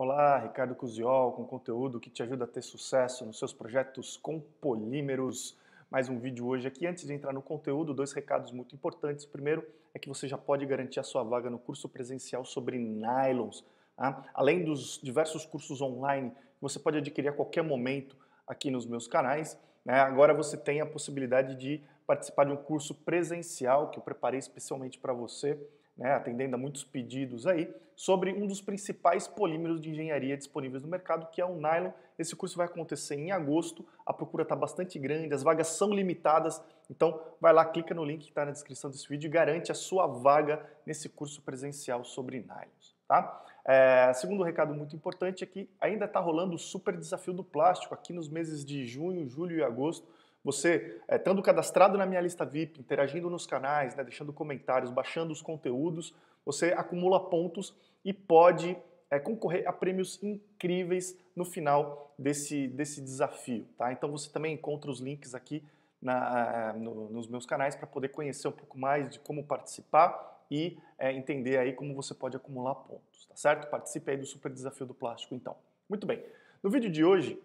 Olá, Ricardo Cusiol, com conteúdo que te ajuda a ter sucesso nos seus projetos com polímeros. Mais um vídeo hoje aqui. Antes de entrar no conteúdo, dois recados muito importantes. Primeiro é que você já pode garantir a sua vaga no curso presencial sobre nylons. Tá? Além dos diversos cursos online você pode adquirir a qualquer momento aqui nos meus canais, né? agora você tem a possibilidade de participar de um curso presencial que eu preparei especialmente para você né, atendendo a muitos pedidos aí, sobre um dos principais polímeros de engenharia disponíveis no mercado, que é o nylon. Esse curso vai acontecer em agosto, a procura está bastante grande, as vagas são limitadas, então vai lá, clica no link que está na descrição desse vídeo e garante a sua vaga nesse curso presencial sobre nylons. Tá? É, segundo recado muito importante é que ainda está rolando o super desafio do plástico aqui nos meses de junho, julho e agosto você é, estando cadastrado na minha lista VIP, interagindo nos canais, né, deixando comentários, baixando os conteúdos, você acumula pontos e pode é, concorrer a prêmios incríveis no final desse, desse desafio. Tá? Então você também encontra os links aqui na, eh, no, nos meus canais para poder conhecer um pouco mais de como participar e é, entender aí como você pode acumular pontos, tá certo? Participe aí do super desafio do plástico então. Muito bem. No vídeo de hoje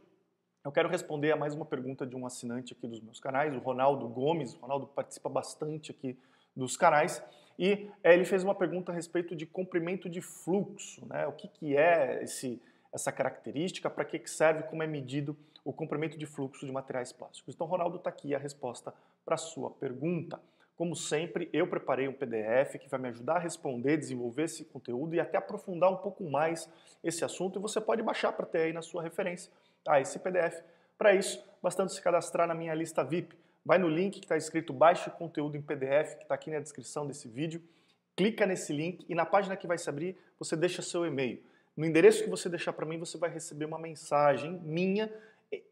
eu quero responder a mais uma pergunta de um assinante aqui dos meus canais, o Ronaldo Gomes. O Ronaldo participa bastante aqui dos canais. E é, ele fez uma pergunta a respeito de comprimento de fluxo, né? O que, que é esse, essa característica, para que, que serve, como é medido o comprimento de fluxo de materiais plásticos. Então, Ronaldo, está aqui a resposta para a sua pergunta. Como sempre, eu preparei um PDF que vai me ajudar a responder, desenvolver esse conteúdo e até aprofundar um pouco mais esse assunto. E você pode baixar para ter aí na sua referência a tá, esse PDF. Para isso, bastando se cadastrar na minha lista VIP. Vai no link que está escrito Baixe Conteúdo em PDF, que está aqui na descrição desse vídeo. Clica nesse link e na página que vai se abrir, você deixa seu e-mail. No endereço que você deixar para mim, você vai receber uma mensagem minha.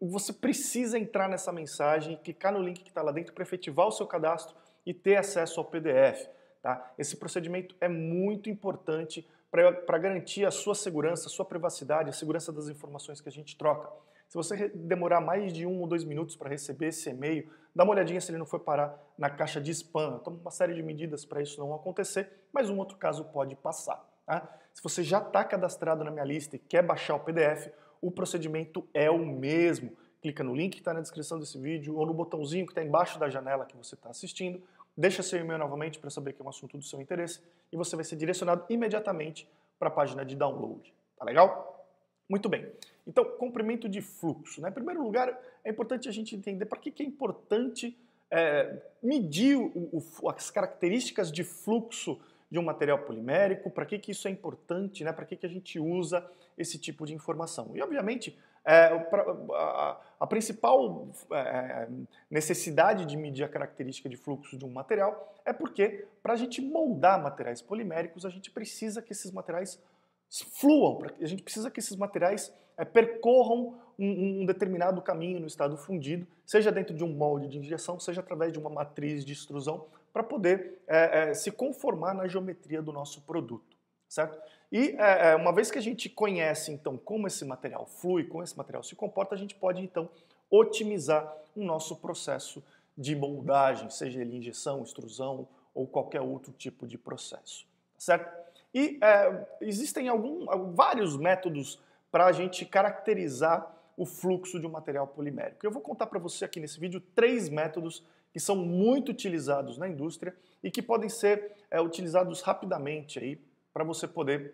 Você precisa entrar nessa mensagem, clicar no link que está lá dentro para efetivar o seu cadastro e ter acesso ao PDF. Tá? Esse procedimento é muito importante para garantir a sua segurança, a sua privacidade, a segurança das informações que a gente troca. Se você demorar mais de um ou dois minutos para receber esse e-mail, dá uma olhadinha se ele não foi parar na caixa de spam. Toma uma série de medidas para isso não acontecer, mas um outro caso pode passar. Tá? Se você já está cadastrado na minha lista e quer baixar o PDF, o procedimento é o mesmo. Clica no link que está na descrição desse vídeo ou no botãozinho que está embaixo da janela que você está assistindo deixa seu e-mail novamente para saber que é um assunto do seu interesse e você vai ser direcionado imediatamente para a página de download. Tá legal? Muito bem. Então, comprimento de fluxo. Né? Em primeiro lugar, é importante a gente entender para que, que é importante é, medir o, o, as características de fluxo de um material polimérico, para que, que isso é importante, né? para que, que a gente usa esse tipo de informação. E, obviamente, é, a, a, principal é, é, necessidade de medir a característica de fluxo de um material é porque, para a gente moldar materiais poliméricos, a gente precisa que esses materiais fluam, a gente precisa que esses materiais é, percorram um, um, determinado caminho no estado fundido, seja dentro de um molde de injeção, seja através de uma matriz de extrusão, para poder é, é, se conformar na geometria do nosso produto certo? E é, é, uma vez que a gente conhece então como esse material flui, como esse material se comporta, a gente pode então otimizar o nosso processo de moldagem, seja ele injeção, extrusão ou qualquer outro tipo de processo, certo? E é, existem algum, vários métodos para a gente caracterizar o fluxo de um material polimérico. Eu vou contar para você aqui nesse vídeo três métodos que são muito utilizados na indústria e que podem ser é, utilizados rapidamente aí para você poder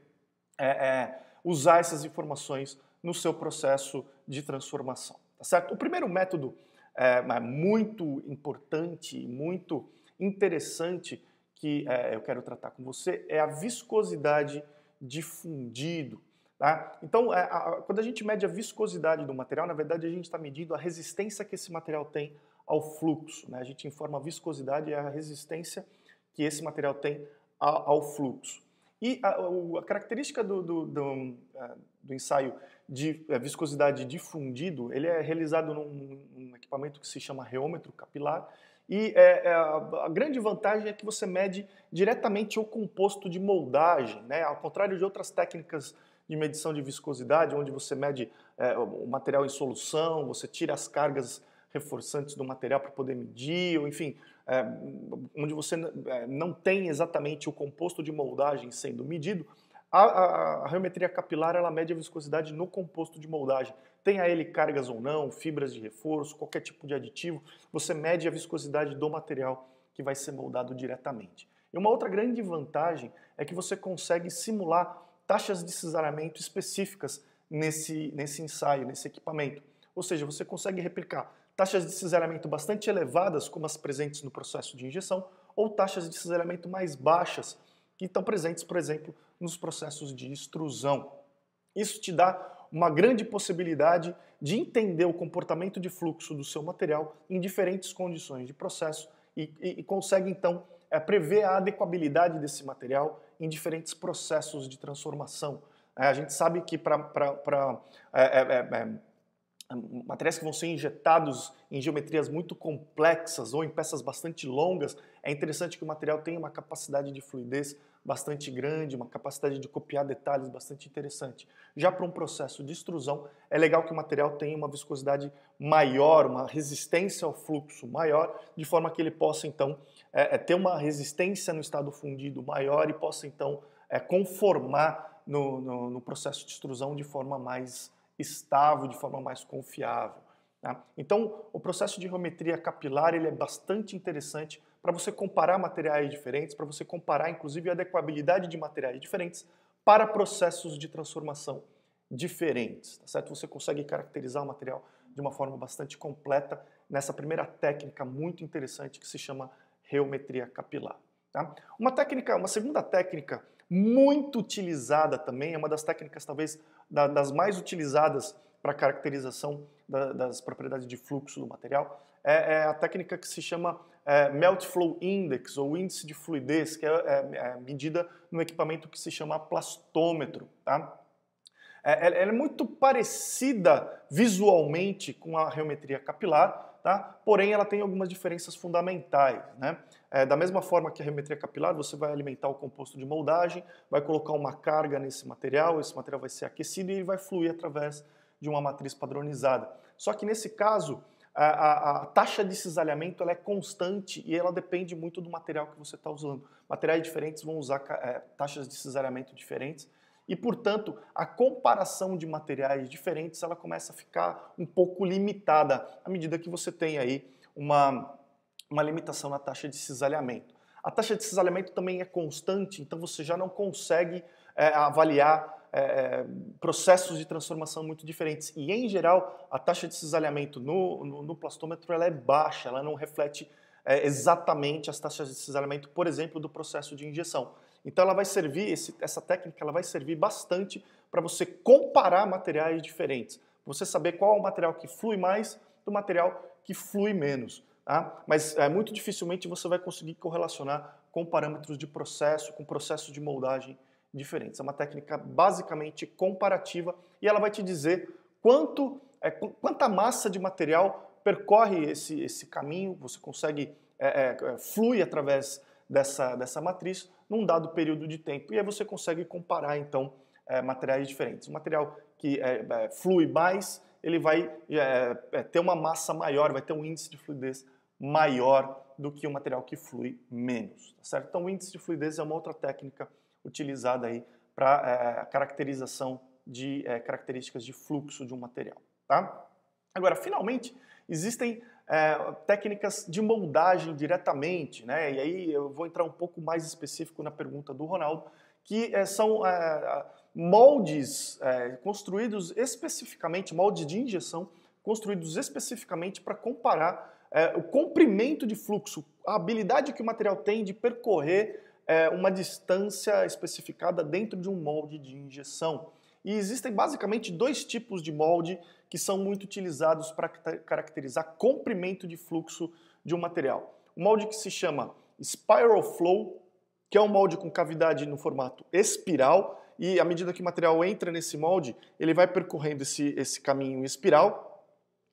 é, é, usar essas informações no seu processo de transformação. Tá certo? O primeiro método é, muito importante muito interessante que é, eu quero tratar com você é a viscosidade difundido, Tá? Então, é, a, quando a gente mede a viscosidade do material, na verdade a gente está medindo a resistência que esse material tem ao fluxo. Né? A gente informa a viscosidade e a resistência que esse material tem ao fluxo. E a, a característica do, do, do, é, do, ensaio de é, viscosidade difundido, ele é realizado num, equipamento que se chama reômetro capilar, e é, é, a grande vantagem é que você mede diretamente o composto de moldagem, né? ao contrário de outras técnicas de medição de viscosidade, onde você mede é, o material em solução, você tira as cargas reforçantes do material para poder medir, ou enfim, é, onde você é, não tem exatamente o composto de moldagem sendo medido, a, a, a capilar ela mede a viscosidade no composto de moldagem. Tenha ele cargas ou não, fibras de reforço, qualquer tipo de aditivo, você mede a viscosidade do material que vai ser moldado diretamente. E uma outra grande vantagem é que você consegue simular taxas de cisalhamento específicas nesse, nesse ensaio, nesse equipamento. Ou seja, você consegue replicar taxas de cisalhamento bastante elevadas, como as presentes no processo de injeção, ou taxas de cisalhamento mais baixas, que estão presentes, por exemplo, nos processos de extrusão. Isso te dá uma grande possibilidade de entender o comportamento de fluxo do seu material em diferentes condições de processo e, e, e consegue então é, prever a adequabilidade desse material em diferentes processos de transformação. É, a gente sabe que para materiais que vão ser injetados em geometrias muito complexas ou em peças bastante longas, é interessante que o material tenha uma capacidade de fluidez bastante grande, uma capacidade de copiar detalhes bastante interessante. Já para um processo de extrusão, é legal que o material tenha uma viscosidade maior, uma resistência ao fluxo maior, de forma que ele possa então é, é ter uma resistência no estado fundido maior e possa então é, conformar no, no, no processo de extrusão de forma mais estável, de forma mais confiável. Tá? Então, o processo de geometria capilar ele é bastante interessante para você comparar materiais diferentes, para você comparar, inclusive, a adequabilidade de materiais diferentes para processos de transformação diferentes, tá certo? Você consegue caracterizar o material de uma forma bastante completa nessa primeira técnica muito interessante que se chama reometria capilar. Tá? Uma técnica, uma segunda técnica muito utilizada também, é uma das técnicas talvez da, das mais utilizadas para caracterização da, das propriedades de fluxo do material, é, é a técnica que se chama é, Melt Flow Index, ou índice de fluidez, que é, é, é medida no equipamento que se chama plastômetro. Tá? É, ela é muito parecida visualmente com a rheometria capilar, tá? porém ela tem algumas diferenças fundamentais. Né? É, da mesma forma que a remetria capilar, você vai alimentar o composto de moldagem, vai colocar uma carga nesse material, esse material vai ser aquecido e ele vai fluir através de uma matriz padronizada. Só que nesse caso, a, a, a taxa de cisalhamento ela é constante e ela depende muito do material que você está usando. Materiais diferentes vão usar é, taxas de cisalhamento diferentes e, portanto, a comparação de materiais diferentes ela começa a ficar um pouco limitada à medida que você tem aí uma uma limitação na taxa de cisalhamento. A taxa de cisalhamento também é constante, então você já não consegue é, avaliar é, é, processos de transformação muito diferentes. E, em geral, a taxa de cisalhamento no, no, no plastômetro ela é baixa, ela não reflete é, exatamente as taxas de cisalhamento, por exemplo, do processo de injeção. Então, ela vai servir, esse, essa técnica ela vai servir bastante para você comparar materiais diferentes, você saber qual é o material que flui mais do material que flui menos tá? mas é, muito dificilmente você vai conseguir correlacionar com parâmetros de processo, com processos de moldagem diferentes. É uma técnica basicamente comparativa e ela vai te dizer quanto, é, quanta massa de material percorre esse, esse caminho, você consegue, é, é, é, flui através dessa, dessa matriz num dado período de tempo. E aí você consegue comparar, então, é, materiais diferentes. O material que é, é, flui mais, ele vai ter uma massa maior, vai ter um índice de fluidez maior do que o material que flui menos, tá certo? Então, o índice de fluidez é uma outra técnica utilizada aí para é, caracterização de é, características de fluxo de um material, tá? Agora, finalmente, existem é, técnicas de moldagem diretamente, né? E aí eu vou entrar um pouco mais específico na pergunta do Ronaldo, que é, são é, moldes é, construídos especificamente, moldes de injeção construídos especificamente para comparar é, o comprimento de fluxo, a habilidade que o material tem de percorrer é, uma distância especificada dentro de um molde de injeção. E existem basicamente dois tipos de molde que são muito utilizados para caracterizar comprimento de fluxo de um material. O molde que se chama Spiral Flow, que é um molde com cavidade no formato espiral, e à medida que o material entra nesse molde, ele vai percorrendo esse, esse caminho espiral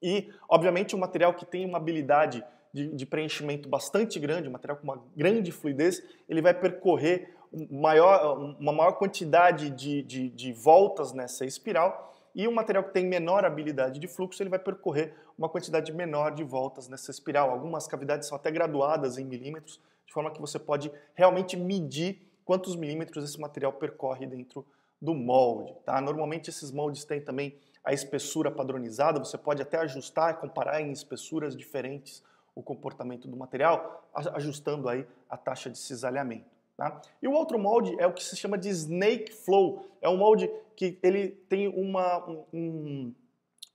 e, obviamente, um material que tem uma habilidade de, de preenchimento bastante grande, um material com uma grande fluidez, ele vai percorrer maior, uma maior quantidade de, de, de voltas nessa espiral e um material que tem menor habilidade de fluxo, ele vai percorrer uma quantidade menor de voltas nessa espiral. Algumas cavidades são até graduadas em milímetros, de forma que você pode realmente medir quantos milímetros esse material percorre dentro do molde. Tá? Normalmente esses moldes têm também a espessura padronizada, você pode até ajustar, comparar em espessuras diferentes o comportamento do material, ajustando aí a taxa de cisalhamento. Tá? E o outro molde é o que se chama de snake flow. É um molde que ele tem uma, um,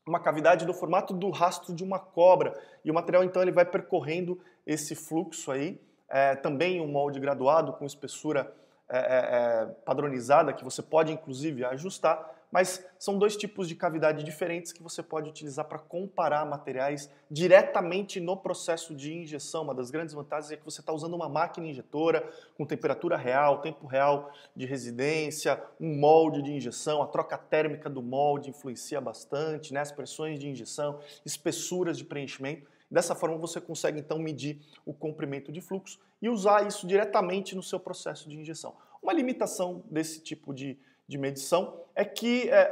uma cavidade do formato do rastro de uma cobra. E o material então ele vai percorrendo esse fluxo aí. É, também um molde graduado com espessura é, é, é padronizada que você pode inclusive ajustar mas são dois tipos de cavidade diferentes que você pode utilizar para comparar materiais diretamente no processo de injeção. Uma das grandes vantagens é que você está usando uma máquina injetora com temperatura real, tempo real de residência, um molde de injeção, a troca térmica do molde influencia bastante, né? as pressões de injeção, espessuras de preenchimento. Dessa forma você consegue então medir o comprimento de fluxo e usar isso diretamente no seu processo de injeção. Uma limitação desse tipo de de medição é que é, é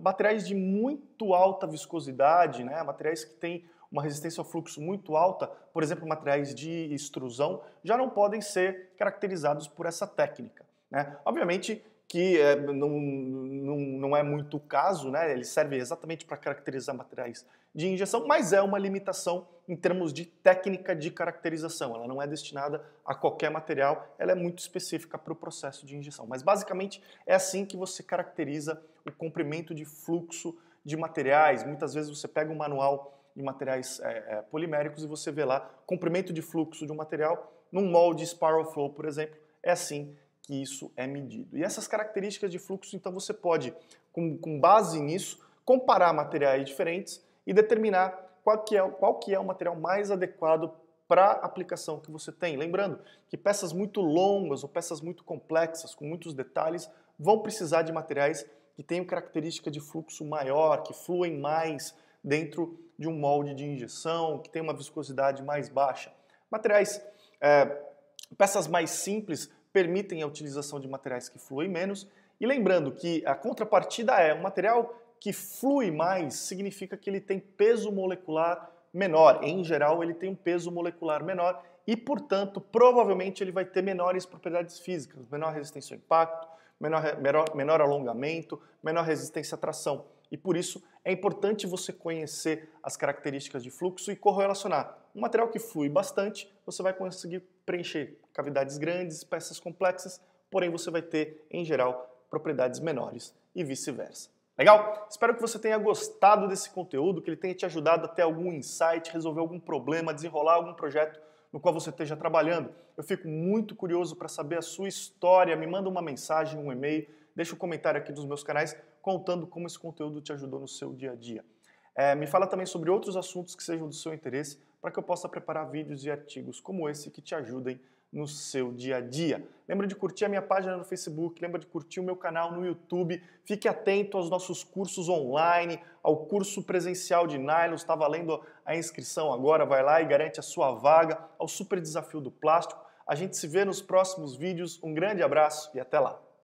materiais de muito alta viscosidade, né, materiais que têm uma resistência ao fluxo muito alta, por exemplo, materiais de extrusão, já não podem ser caracterizados por essa técnica. Né? Obviamente que é, não, não, não é muito o caso, né? ele serve exatamente para caracterizar materiais de injeção, mas é uma limitação em termos de técnica de caracterização. Ela não é destinada a qualquer material, ela é muito específica para o processo de injeção. Mas basicamente é assim que você caracteriza o comprimento de fluxo de materiais. Muitas vezes você pega um manual de materiais é, é, poliméricos e você vê lá comprimento de fluxo de um material num molde spiral flow, por exemplo. É assim que isso é medido. E essas características de fluxo, então você pode, com, com base nisso, comparar materiais diferentes e determinar qual que é, qual que é o material mais adequado para a aplicação que você tem. Lembrando que peças muito longas ou peças muito complexas, com muitos detalhes, vão precisar de materiais que tenham característica de fluxo maior, que fluem mais dentro de um molde de injeção, que tem uma viscosidade mais baixa. Materiais, é, peças mais simples permitem a utilização de materiais que fluem menos. E lembrando que a contrapartida é um material que flui mais significa que ele tem peso molecular menor. Em geral, ele tem um peso molecular menor e, portanto, provavelmente ele vai ter menores propriedades físicas, menor resistência ao impacto, menor, menor, menor alongamento, menor resistência à tração e por isso é importante você conhecer as características de fluxo e correlacionar. Um material que flui bastante, você vai conseguir preencher cavidades grandes, peças complexas, porém você vai ter, em geral, propriedades menores e vice-versa. Legal? Espero que você tenha gostado desse conteúdo, que ele tenha te ajudado até algum insight, resolver algum problema, desenrolar algum projeto no qual você esteja trabalhando. Eu fico muito curioso para saber a sua história. Me manda uma mensagem, um e-mail, deixa um comentário aqui nos meus canais contando como esse conteúdo te ajudou no seu dia a dia. É, me fala também sobre outros assuntos que sejam do seu interesse para que eu possa preparar vídeos e artigos como esse que te ajudem no seu dia a dia. Lembra de curtir a minha página no Facebook, lembra de curtir o meu canal no YouTube. Fique atento aos nossos cursos online, ao curso presencial de nylon. está valendo a inscrição agora, vai lá e garante a sua vaga ao super desafio do plástico. A gente se vê nos próximos vídeos. Um grande abraço e até lá.